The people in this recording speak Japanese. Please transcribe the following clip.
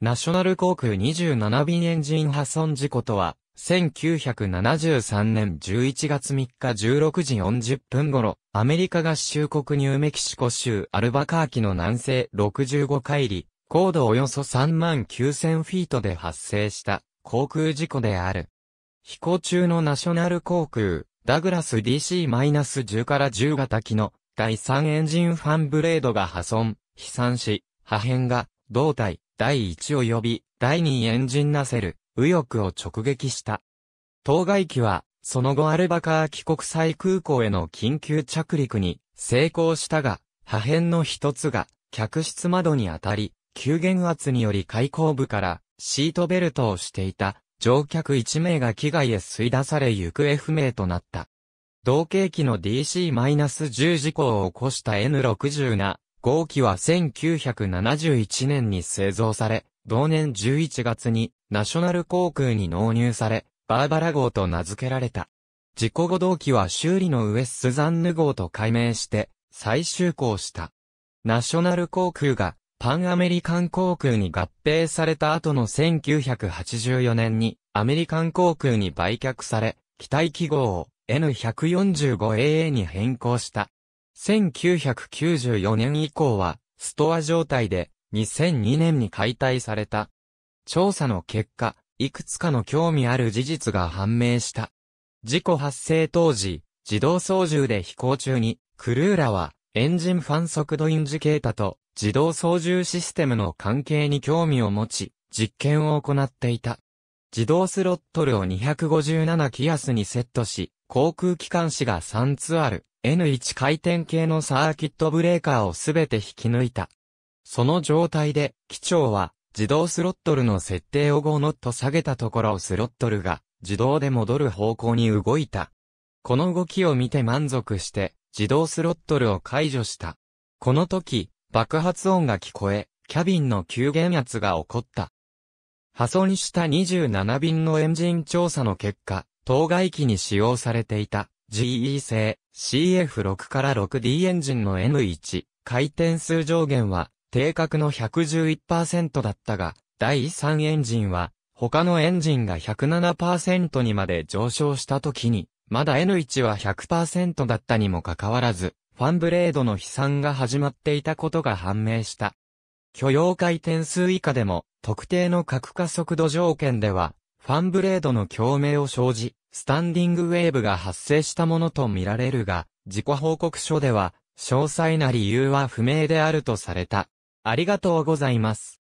ナショナル航空27便エンジン破損事故とは、1973年11月3日16時40分頃、アメリカ合衆国ニューメキシコ州アルバカーキの南西65海里、高度およそ3万9000フィートで発生した航空事故である。飛行中のナショナル航空、ダグラス DC-10 から10型機の第3エンジンファンブレードが破損、飛散し、破片が胴体、第1及び第2エンジンナセル、右翼を直撃した。当該機は、その後アルバカーキ国際空港への緊急着陸に成功したが、破片の一つが客室窓に当たり、急減圧により開口部からシートベルトをしていた乗客1名が機外へ吸い出され行方不明となった。同型機の DC-10 事故を起こした N60 が、号機は1971年に製造され、同年11月にナショナル航空に納入され、バーバラ号と名付けられた。事故後同機は修理の上スザンヌ号と改名して、再就航した。ナショナル航空がパンアメリカン航空に合併された後の1984年にアメリカン航空に売却され、機体記号を N145AA に変更した。1994年以降は、ストア状態で、2002年に解体された。調査の結果、いくつかの興味ある事実が判明した。事故発生当時、自動操縦で飛行中に、クルーラは、エンジンファン速度インジケータと、自動操縦システムの関係に興味を持ち、実験を行っていた。自動スロットルを257気圧にセットし、航空機関士が3つある N1 回転系のサーキットブレーカーをすべて引き抜いた。その状態で、機長は自動スロットルの設定を5ノット下げたところをスロットルが自動で戻る方向に動いた。この動きを見て満足して自動スロットルを解除した。この時、爆発音が聞こえ、キャビンの急減圧が起こった。破損した27便のエンジン調査の結果、当該機に使用されていた GE 製 CF6 から 6D エンジンの N1 回転数上限は定格の111%だったが、第3エンジンは他のエンジンが107%にまで上昇した時に、まだ N1 は100%だったにもかかわらず、ファンブレードの飛散が始まっていたことが判明した。許容回転数以下でも、特定の角加速度条件では、ファンブレードの共鳴を生じ、スタンディングウェーブが発生したものとみられるが、自己報告書では、詳細な理由は不明であるとされた。ありがとうございます。